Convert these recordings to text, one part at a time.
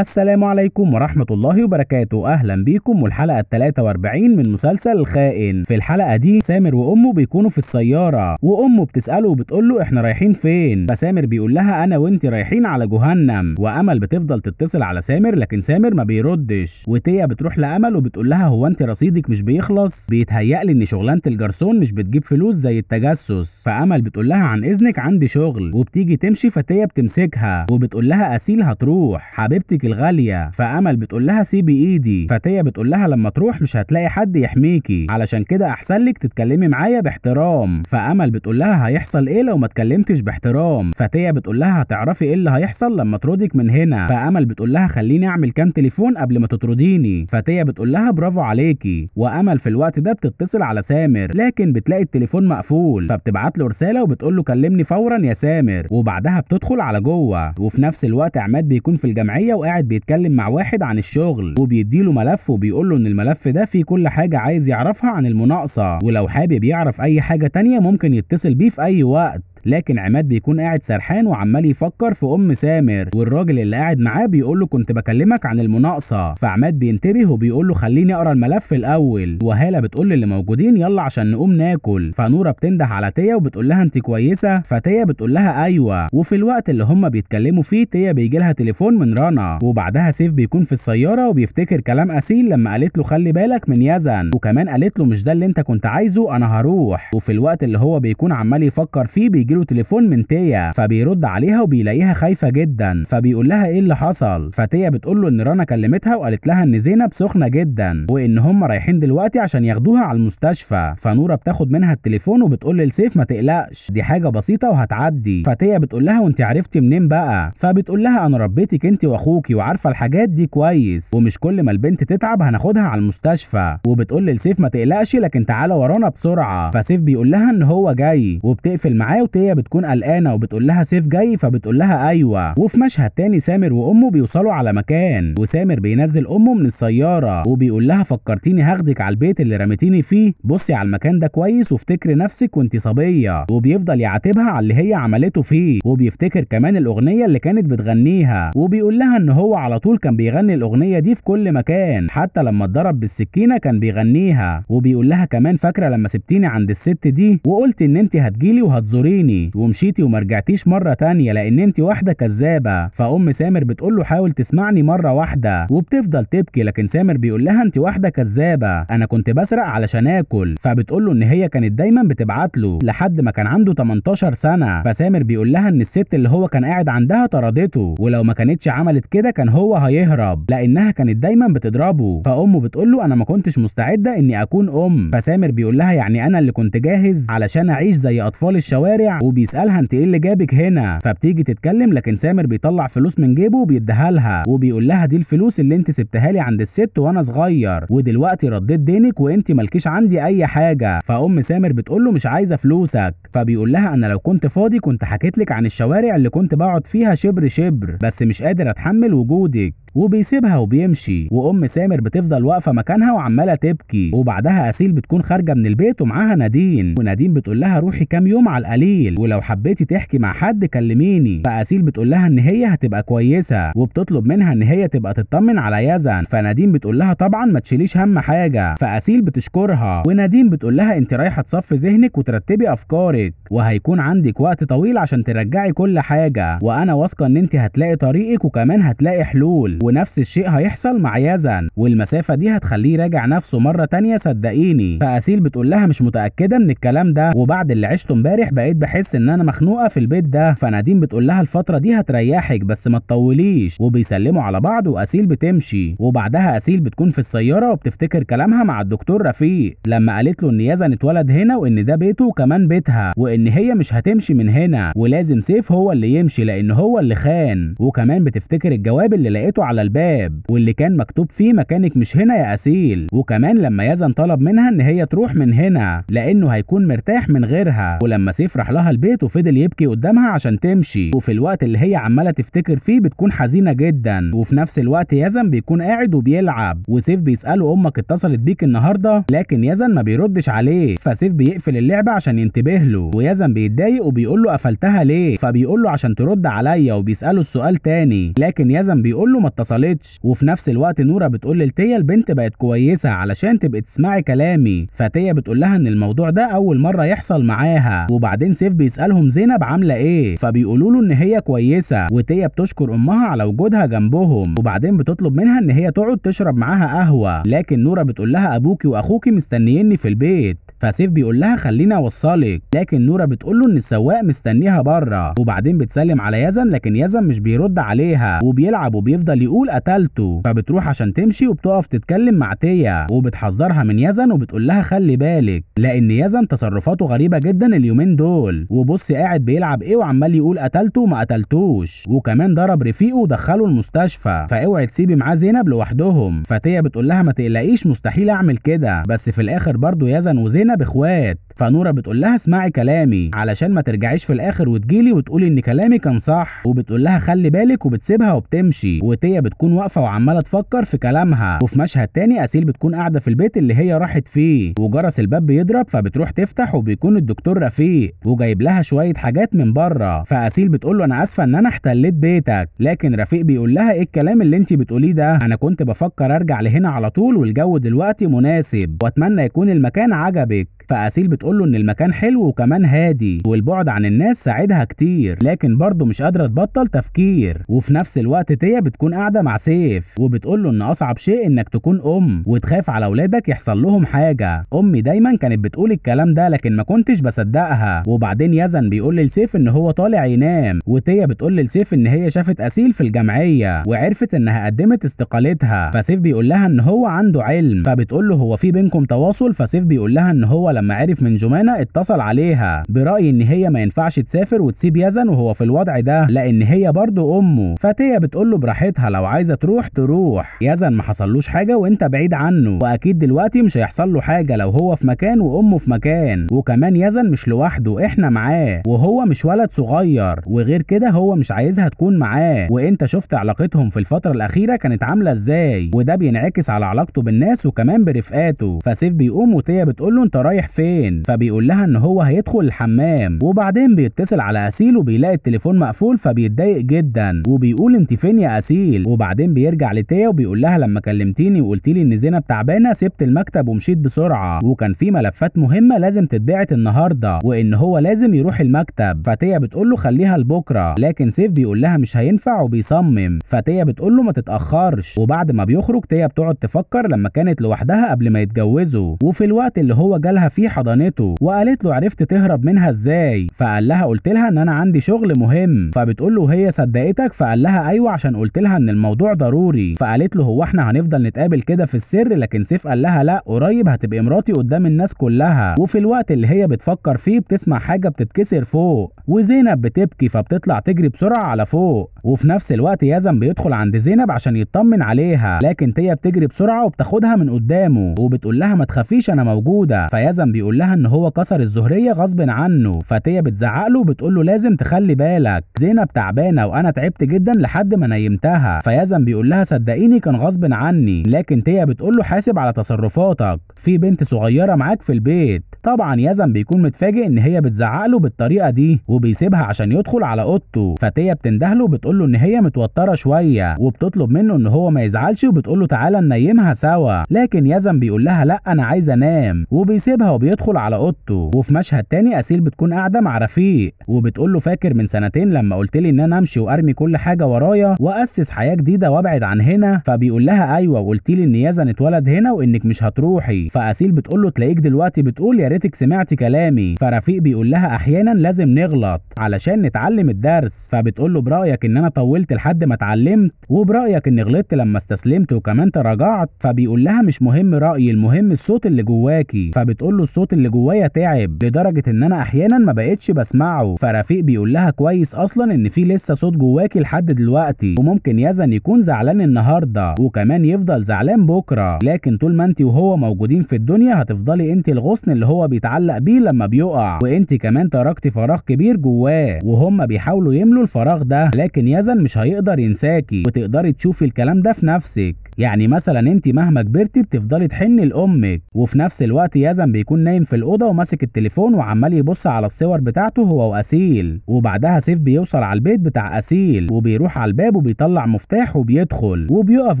السلام عليكم ورحمة الله وبركاته أهلا بيكم والحلقة ال 43 من مسلسل الخائن في الحلقة دي سامر وأمه بيكونوا في السيارة وأمه بتسأله وبتقول له إحنا رايحين فين فسامر بيقول لها أنا وأنت رايحين على جهنم وأمل بتفضل تتصل على سامر لكن سامر ما بيردش وتيا بتروح لأمل وبتقول لها هو أنت رصيدك مش بيخلص بيتهيألي إن شغلانة الجرسون مش بتجيب فلوس زي التجسس فأمل بتقول لها عن إذنك عندي شغل وبتيجي تمشي فتيا بتمسكها وبتقول لها أسيل هتروح حبيبتي حياتك الغاليه فامل بتقول لها سيبي ايدي فتيه بتقول لها لما تروح مش هتلاقي حد يحميكي علشان كده احسن لك تتكلمي معايا باحترام فامل بتقول لها هيحصل ايه لو ما اتكلمتش باحترام فتيه بتقول لها هتعرفي ايه اللي هيحصل لما تردك من هنا فامل بتقول لها خليني اعمل كام تليفون قبل ما تطرديني فتيه بتقول لها برافو عليكي وامل في الوقت ده بتتصل على سامر لكن بتلاقي التليفون مقفول فبتبعت له رساله وبتقول له كلمني فورا يا سامر وبعدها بتدخل على جوه وفي نفس الوقت عماد بيكون في الجمعيه وقاعد قاعد بيتكلم مع واحد عن الشغل وبيديله ملف وبيقول له ان الملف ده فيه كل حاجه عايز يعرفها عن المناقصه ولو حابب يعرف اي حاجه تانية ممكن يتصل بيه في اي وقت لكن عماد بيكون قاعد سرحان وعمال يفكر في ام سامر والراجل اللي قاعد معاه بيقول له كنت بكلمك عن المناقصه فعماد بينتبه وبيقول له خليني اقرا الملف الاول وهاله بتقول للي موجودين يلا عشان نقوم ناكل فنوره بتنده على تيا وبتقول لها انت كويسه فتيا بتقول لها ايوه وفي الوقت اللي هم بيتكلموا فيه تيا بيجي لها تليفون من رنا وبعدها سيف بيكون في السياره وبيفتكر كلام اسيل لما قالت له خلي بالك من يزن وكمان قالت له مش ده اللي انت كنت عايزه انا هروح وفي الوقت اللي هو بيكون عمال يفكر فيه بيجي بيجيله تليفون من تيا فبيرد عليها وبيلاقيها خايفه جدا فبيقول لها ايه اللي حصل فتيا بتقول له ان رنا كلمتها وقالت لها ان زينب سخنه جدا وان هم رايحين دلوقتي عشان ياخدوها على المستشفى فنوره بتاخد منها التليفون وبتقول لسيف ما تقلقش دي حاجه بسيطه وهتعدي فتيا بتقول لها وانت عرفتي منين بقى فبتقول لها انا ربيتك انت واخوكي وعارفه الحاجات دي كويس ومش كل ما البنت تتعب هناخدها على المستشفى وبتقول لسيف ما تقلقش لكن تعالى ورانا بسرعه فسيف بيقول لها ان هو جاي وبتقفل معاه هي بتكون قلقانه وبتقول لها سيف جاي فبتقول لها ايوه وفي مشهد تاني سامر وامه بيوصلوا على مكان وسامر بينزل امه من السياره وبيقول لها فكرتيني هاخدك على البيت اللي رميتيني فيه بصي على المكان ده كويس وافتكري نفسك وانت صبيه وبيفضل يعاتبها على اللي هي عملته فيه وبيفتكر كمان الاغنيه اللي كانت بتغنيها وبيقول لها ان هو على طول كان بيغني الاغنيه دي في كل مكان حتى لما اتضرب بالسكينه كان بيغنيها وبيقول لها كمان فاكره لما سبتيني عند الست دي وقلت ان انت هتجيلي وهتزوريني تاني ومشيتي وما رجعتيش مرة تانية لأن أنت واحدة كذابة فأم سامر بتقول له حاول تسمعني مرة واحدة وبتفضل تبكي لكن سامر بيقول لها أنت واحدة كذابة أنا كنت بسرق علشان آكل فبتقول له إن هي كانت دايما بتبعت له لحد ما كان عنده 18 سنة فسامر بيقول لها إن الست اللي هو كان قاعد عندها طردته ولو ما كانتش عملت كده كان هو هيهرب لأنها كانت دايما بتضربه فأمه بتقول له أنا ما كنتش مستعدة إني أكون أم فسامر بيقول لها يعني أنا اللي كنت جاهز علشان أعيش زي أطفال الشوارع وبيسالها انت ايه اللي جابك هنا فبتيجي تتكلم لكن سامر بيطلع فلوس من جيبه وبيديها لها وبيقول لها دي الفلوس اللي انت سبتها لي عند الست وانا صغير ودلوقتي رديت دينك وانت مالكيش عندي اي حاجه فام سامر بتقول له مش عايزه فلوسك فبيقول لها انا لو كنت فاضي كنت حكيت لك عن الشوارع اللي كنت بقعد فيها شبر شبر بس مش قادر اتحمل وجودك وبيسيبها وبيمشي وام سامر بتفضل واقفه مكانها وعماله تبكي وبعدها اسيل بتكون خارجه من البيت ومعاها نادين ونادين بتقول لها روحي كام يوم على القليل ولو حبيتي تحكي مع حد كلميني فاسيل بتقول لها ان هي هتبقى كويسه وبتطلب منها ان هي تبقى تطمن على يزن فنادين بتقول لها طبعا ما تشيليش هم حاجه فاسيل بتشكرها ونادين بتقول لها انت رايحه تصفي ذهنك وترتبي افكارك وهيكون عندك وقت طويل عشان ترجعي كل حاجه وانا واثقه ان انت هتلاقي طريقك وكمان هتلاقي حلول ونفس الشيء هيحصل مع يزن والمسافه دي هتخليه يراجع نفسه مره ثانيه صدقيني فاسيل بتقول لها مش متاكده من الكلام ده وبعد اللي عشته امبارح بقيت بحس ان انا مخنوقه في البيت ده فنادين بتقول لها الفتره دي هتريحك بس ما تطوليش وبيسلموا على بعض واسيل بتمشي وبعدها اسيل بتكون في السياره وبتفتكر كلامها مع الدكتور رفيق لما قالت له ان يزن اتولد هنا وان ده بيته وكمان بيتها وان هي مش هتمشي من هنا ولازم سيف هو اللي يمشي لان هو اللي خان وكمان بتفتكر الجواب اللي لقيته على الباب واللي كان مكتوب فيه مكانك مش هنا يا أسيل وكمان لما يزن طلب منها إن هي تروح من هنا لأنه هيكون مرتاح من غيرها ولما سيف راح لها البيت وفضل يبكي قدامها عشان تمشي وفي الوقت اللي هي عمالة تفتكر فيه بتكون حزينة جدا وفي نفس الوقت يزن بيكون قاعد وبيلعب وسيف بيسأله أمك اتصلت بيك النهاردة لكن يزن ما بيردش عليه فسيف بيقفل اللعبة عشان ينتبه له ويزن بيتضايق وبيقول له قفلتها ليه فبيقول له عشان ترد عليا وبيسأله السؤال تاني لكن يزن بيقول له ما اتصلتش وفي نفس الوقت نورا بتقول لتيا البنت بقت كويسه علشان تبقى تسمعي كلامي فتيا بتقول لها ان الموضوع ده اول مره يحصل معاها وبعدين سيف بيسالهم زينب عامله ايه فبيقولوا له ان هي كويسه وتيا بتشكر امها على وجودها جنبهم وبعدين بتطلب منها ان هي تقعد تشرب معاها قهوه لكن نورا بتقول لها ابوكي واخوكي مستنييني في البيت فسيف بيقول لها خليني اوصلك لكن نورا بتقول له ان السواق مستنيها بره وبعدين بتسلم على يزن لكن يزن مش بيرد عليها وبيلعب وبيفضل يقول بيقول قتلته فبتروح عشان تمشي وبتقف تتكلم مع تيا وبتحذرها من يزن وبتقول لها خلي بالك لان يزن تصرفاته غريبه جدا اليومين دول وبص قاعد بيلعب ايه وعمال يقول قتلته وما قتلتوش وكمان ضرب رفيقه ودخله المستشفى فاوعي تسيبي معاه زينب لوحدهم فتيا بتقول لها ما تقلقيش مستحيل اعمل كده بس في الاخر برضه يزن وزينب اخوات فنوره بتقول لها اسمعي كلامي علشان ما ترجعيش في الاخر وتجيلي وتقولي ان كلامي كان صح وبتقول لها خلي بالك وبتسيبها وبتمشي وتيا بتكون واقفه وعماله تفكر في كلامها وفي مشهد تاني اسيل بتكون قاعده في البيت اللي هي راحت فيه وجرس الباب بيضرب فبتروح تفتح وبيكون الدكتور رفيق وجايب لها شويه حاجات من بره فاسيل بتقول له انا اسفه ان انا احتليت بيتك لكن رفيق بيقول لها ايه الكلام اللي انت بتقوليه ده انا كنت بفكر ارجع لهنا على طول والجو دلوقتي مناسب واتمنى يكون المكان عجبك فأسيل بتقول له إن المكان حلو وكمان هادي والبعد عن الناس ساعدها كتير لكن برضه مش قادرة تبطل تفكير وفي نفس الوقت تيا بتكون قاعدة مع سيف وبتقول له إن أصعب شيء إنك تكون أم وتخاف على أولادك يحصل لهم حاجة أمي دايما كانت بتقول الكلام ده لكن ما كنتش بصدقها وبعدين يزن بيقول لسيف إن هو طالع ينام وتيا بتقول لسيف إن هي شافت أسيل في الجمعية وعرفت إنها قدمت استقالتها فسيف بيقول لها إن هو عنده علم فبتقول له هو في بينكم تواصل فسيف بيقول لها إن هو لما لما عرف من جمانة اتصل عليها برأي إن هي ما ينفعش تسافر وتسيب يزن وهو في الوضع ده لأن هي برضه أمه فتية بتقول له براحتها لو عايزة تروح تروح يزن ما حصلوش حاجة وأنت بعيد عنه وأكيد دلوقتي مش هيحصل له حاجة لو هو في مكان وأمه في مكان وكمان يزن مش لوحده إحنا معاه وهو مش ولد صغير وغير كده هو مش عايزها تكون معاه وأنت شفت علاقتهم في الفترة الأخيرة كانت عاملة إزاي وده بينعكس على علاقته بالناس وكمان برفقاته فسيف بيقوم وتية بتقول له أنت رايح رايح فين فبيقول لها ان هو هيدخل الحمام وبعدين بيتصل على اسيل وبيلاقي التليفون مقفول فبيتضايق جدا وبيقول انت فين يا اسيل وبعدين بيرجع لتيا وبيقول لها لما كلمتيني وقلت لي ان زينب تعبانه سبت المكتب ومشيت بسرعه وكان في ملفات مهمه لازم تتبعت النهارده وان هو لازم يروح المكتب فتيا بتقول له خليها لبكره لكن سيف بيقول لها مش هينفع وبيصمم فتيا بتقول له ما تتاخرش وبعد ما بيخرج تيا بتقعد تفكر لما كانت لوحدها قبل ما يتجوزوا وفي الوقت اللي هو جالها في حضانته وقالت له عرفت تهرب منها ازاي فقال لها قلت لها ان انا عندي شغل مهم فبتقول له هي صدقتك فقال لها ايوه عشان قلت لها ان الموضوع ضروري فقالت له هو احنا هنفضل نتقابل كده في السر لكن سيف قال لها لا قريب هتبقى مراتي قدام الناس كلها وفي الوقت اللي هي بتفكر فيه بتسمع حاجه بتتكسر فوق وزينب بتبكي فبتطلع تجري بسرعه على فوق وفي نفس الوقت يزن بيدخل عند زينب عشان يطمن عليها لكن تيا بتجري بسرعه وبتاخدها من قدامه وبتقول لها ما تخافيش انا موجوده فيزن ملزم بيقول لها ان هو كسر الزهريه غصب عنه فتيه بتزعق له وبتقول له لازم تخلي بالك زينب تعبانه وانا تعبت جدا لحد ما نيمتها فيزن بيقول لها صدقيني كان غصب عني لكن تيا بتقول له حاسب على تصرفاتك في بنت صغيره معاك في البيت طبعا يزن بيكون متفاجئ ان هي بتزعق له بالطريقه دي وبيسيبها عشان يدخل على اوضته فتيا بتنده له وبتقول له ان هي متوتره شويه وبتطلب منه ان هو ما يزعلش وبتقول له تعالى ننيمها سوا لكن يزن بيقول لها لا انا عايز انام وبيسيبها وهو بيدخل على اوضته وفي مشهد تاني اسيل بتكون قاعده مع رفيق وبتقول له فاكر من سنتين لما قلت لي ان انا امشي وارمي كل حاجه ورايا واسس حياه جديده وابعد عن هنا فبيقول لها ايوه وقلت لي ان يزن اتولد هنا وانك مش هتروحي فاسيل بتقول له تلاقيك دلوقتي بتقول يا ريتك سمعت كلامي فرفيق بيقول لها احيانا لازم نغلط علشان نتعلم الدرس فبتقول له برايك ان انا طولت لحد ما اتعلمت وبرايك ان غلطت لما استسلمت وكمان تراجعت فبيقول لها مش مهم رايي المهم الصوت اللي جواكي فبتقول له له الصوت اللي جوايا تعب لدرجه ان انا احيانا ما بقتش بسمعه فرفيق بيقول لها كويس اصلا ان في لسه صوت جواكي لحد دلوقتي وممكن يزن يكون زعلان النهارده وكمان يفضل زعلان بكره لكن طول ما انت وهو موجودين في الدنيا هتفضلي انت الغصن اللي هو بيتعلق بيه لما بيقع وانت كمان تركتي فراغ كبير جواه وهم بيحاولوا يملوا الفراغ ده لكن يزن مش هيقدر ينساكي وتقدري تشوفي الكلام ده في نفسك يعني مثلا انت مهما كبرتي بتفضلي تحني لامك وفي نفس الوقت يزن بيكون بيكون نايم في الاوضه وماسك التليفون وعمال يبص على الصور بتاعته هو واسيل وبعدها سيف بيوصل على البيت بتاع اسيل وبيروح على الباب وبيطلع مفتاح وبيدخل وبيقف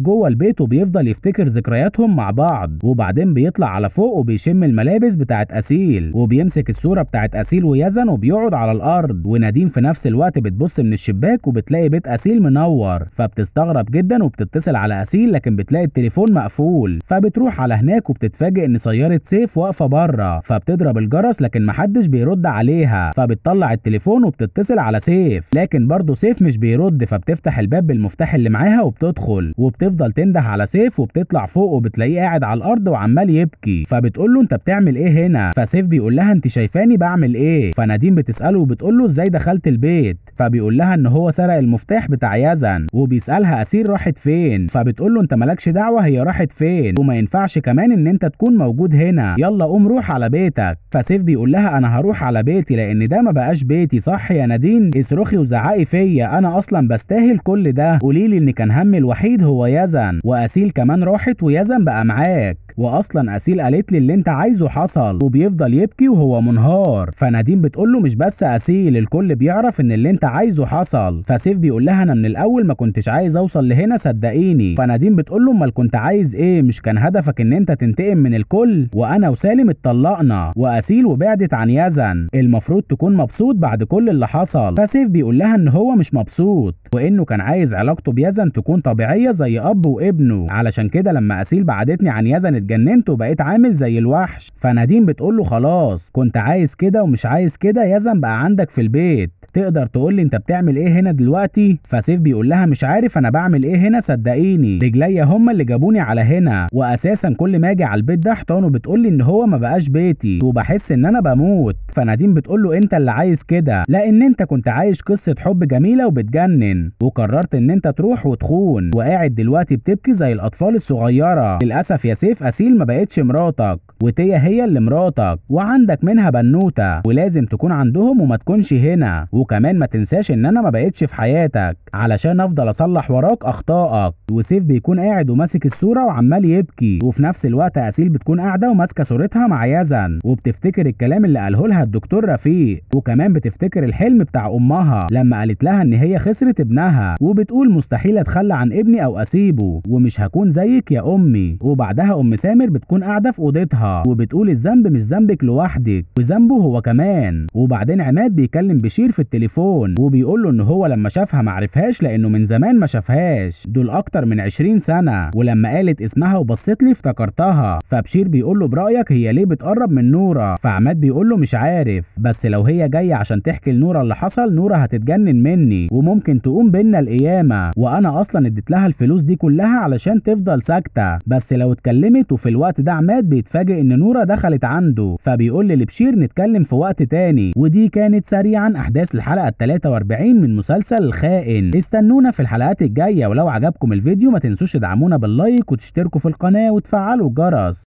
جوه البيت وبيفضل يفتكر ذكرياتهم مع بعض وبعدين بيطلع على فوق وبيشم الملابس بتاعت اسيل وبيمسك الصوره بتاعت اسيل ويزن وبيقعد على الارض ونادين في نفس الوقت بتبص من الشباك وبتلاقي بيت اسيل منور فبتستغرب جدا وبتتصل على اسيل لكن بتلاقي التليفون مقفول فبتروح على هناك وبتتفاجئ ان سياره سيف واقفه بره فبتضرب الجرس لكن محدش بيرد عليها فبتطلع التليفون وبتتصل على سيف لكن برضه سيف مش بيرد فبتفتح الباب بالمفتاح اللي معاها وبتدخل وبتفضل تنده على سيف وبتطلع فوق وبتلاقيه قاعد على الارض وعمال يبكي فبتقول له انت بتعمل ايه هنا فسيف بيقول لها انت شايفاني بعمل ايه فنادين بتساله وبتقول له ازاي دخلت البيت فبيقول لها ان هو سرق المفتاح بتاع يزن وبيسالها اسير راحت فين فبتقول له انت مالكش دعوه هي راحت فين وما ينفعش كمان ان انت تكون موجود هنا يلا قوم هروح على بيتك فسيف بيقول لها انا هروح على بيتي لان ده ما بقاش بيتي صح يا نادين اصرخي وزعقي فيا انا اصلا بستاهل كل ده قولي لي ان كان همي الوحيد هو يزن واسيل كمان راحت ويزن بقى معاك واصلا اسيل قالت لي اللي انت عايزه حصل وبيفضل يبكي وهو منهار فنادين بتقول له مش بس اسيل الكل بيعرف ان اللي انت عايزه حصل فسيف بيقول لها انا من الاول ما كنتش عايز اوصل لهنا صدقيني فنادين بتقول له امال كنت عايز ايه مش كان هدفك ان انت تنتقم من الكل وانا وسالم اتطلقنا واسيل وبعدت عن يزن المفروض تكون مبسوط بعد كل اللي حصل فسيف بيقول لها ان هو مش مبسوط وانه كان عايز علاقته بيزن تكون طبيعيه زي اب وابنه علشان كده لما اسيل بعدتني عن يزن اتجننت وبقيت عامل زي الوحش فنادين بتقول له خلاص كنت عايز كده ومش عايز كده يزن بقى عندك في البيت تقدر تقول لي انت بتعمل ايه هنا دلوقتي فسيف بيقول لها مش عارف انا بعمل ايه هنا صدقيني رجليا هما اللي جابوني على هنا واساسا كل ما اجي على البيت ده حيطانه بتقول لي ان هو ما بقاش بيتي وبحس ان انا بموت فنادين بتقول له انت اللي عايز كده لا ان انت كنت عايش قصه حب جميله وبتجنن وقررت ان انت تروح وتخون وقاعد دلوقتي بتبكي زي الاطفال الصغيره للاسف يا سيف اسيل ما بقتش مراتك وتيا هي اللي مراتك وعندك منها بنوته ولازم تكون عندهم وما تكونش هنا وكمان ما تنساش ان انا ما بقتش في حياتك علشان افضل اصلح وراك اخطائك وسيف بيكون قاعد وماسك الصوره وعمال يبكي وفي نفس الوقت اسيل بتكون قاعده وماسكه صورتها مع يزن وبتفتكر الكلام اللي قاله لها الدكتور رفيق وكمان بتفتكر الحلم بتاع امها لما قالت لها ان هي خسرت ابنها وبتقول مستحيل اتخلى عن ابني او اسيبه ومش هكون زيك يا امي وبعدها ام سامر بتكون قاعده في اوضتها آه. وبتقول الذنب مش ذنبك لوحدك وذنبه هو كمان وبعدين عماد بيكلم بشير في التليفون وبيقول له ان هو لما شافها معرفهاش لانه من زمان ما شافهاش دول اكتر من 20 سنه ولما قالت اسمها وبصت لي افتكرتها فبشير بيقول له برايك هي ليه بتقرب من نوره فعماد بيقول له مش عارف بس لو هي جايه عشان تحكي لنوره اللي حصل نوره هتتجنن مني وممكن تقوم بينا القيامه وانا اصلا اديت لها الفلوس دي كلها علشان تفضل ساكته بس لو اتكلمت وفي الوقت ده عماد بيتفاجئ إن نورا دخلت عنده فبيقول لبشير نتكلم في وقت تاني ودي كانت سريعا أحداث الحلقة ال 43 من مسلسل الخائن استنونا في الحلقات الجاية ولو عجبكم الفيديو ما تنسوش تدعمونا باللايك وتشتركوا في القناة وتفعلوا الجرس